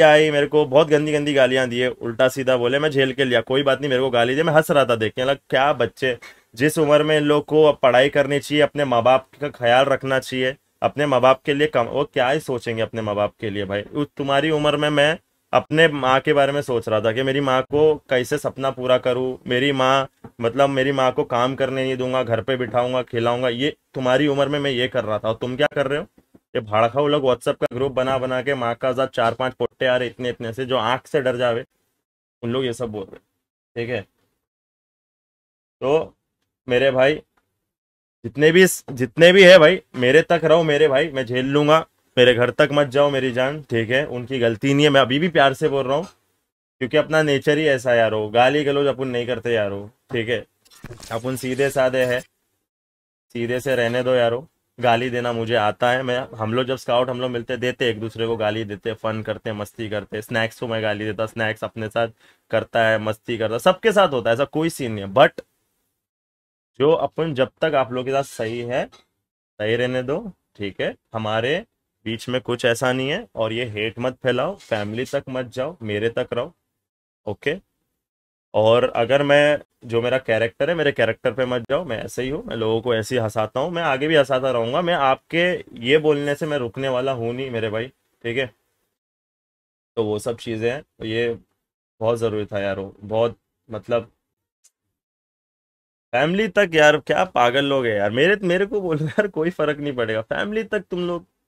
के आई मेरे को बहुत गंदी गंदी गालियां दी है उल्टा सीधा बोले मैं झेल के लिया कोई बात नहीं मेरे को गाली दी मैं हंस रहा था देख के लग मतलब क्या बच्चे जिस उम्र में इन लोग को अब पढ़ाई करनी चाहिए अपने माँ बाप का ख्याल रखना चाहिए अपने माँ बाप के लिए कम वो क्या ही सोचेंगे अपने माँ बाप के लिए भाई तुम्हारी उम्र में मैं अपने माँ के बारे में सोच रहा था कि मेरी माँ को कैसे सपना पूरा करूँ मेरी माँ मतलब मेरी माँ को काम करने नहीं दूंगा घर पे बिठाऊंगा खिलाऊंगा ये तुम्हारी उम्र में मैं ये कर रहा था और तुम क्या कर रहे हो ये भाड़खाऊ लोग व्हाट्सएप का ग्रुप बना बना के माँ का साथ चार पांच पोटे आ रहे इतने इतने से जो आंख से डर जावे उन लोग ये सब बोल रहे ठीक है तो मेरे भाई जितने भी जितने भी है भाई मेरे तक रहो मेरे भाई मैं झेल लूंगा मेरे घर तक मत जाओ मेरी जान ठीक है उनकी गलती नहीं है मैं अभी भी प्यार से बोल रहा हूँ क्योंकि अपना नेचर ही ऐसा यार हो गाली गलोज अपन नहीं करते यार हो ठीक है अपन सीधे साधे है सीधे से रहने दो यारो गाली देना मुझे आता है मैं हम लोग जब स्काउट हम लोग मिलते देते एक दूसरे को गाली देते फन करते मस्ती करते स्नैक्स को तो मैं गाली देता स्नैक्स अपने साथ करता है मस्ती करता सबके साथ होता है ऐसा कोई सीन नहीं है बट जो अपन जब तक आप लोग के साथ सही है सही रहने दो ठीक है हमारे बीच में कुछ ऐसा नहीं है और ये हेट मत फैलाओ फैमिली तक मत जाओ मेरे तक रहो ओके और अगर मैं जो मेरा कैरेक्टर है मेरे कैरेक्टर पे मत जाओ मैं ऐसे ही हूँ मैं लोगों को ऐसे ही हंसाता हूँ मैं आगे भी हंसाता रहूंगा मैं आपके ये बोलने से मैं रुकने वाला हूँ नहीं मेरे भाई ठीक है तो वो सब चीज़ें हैं तो ये बहुत ज़रूरी था यार वो बहुत मतलब फैमिली तक यार क्या पागल लोग है यार मेरे मेरे को बोलो यार कोई फर्क नहीं पड़ेगा फैमिली तक तुम लोग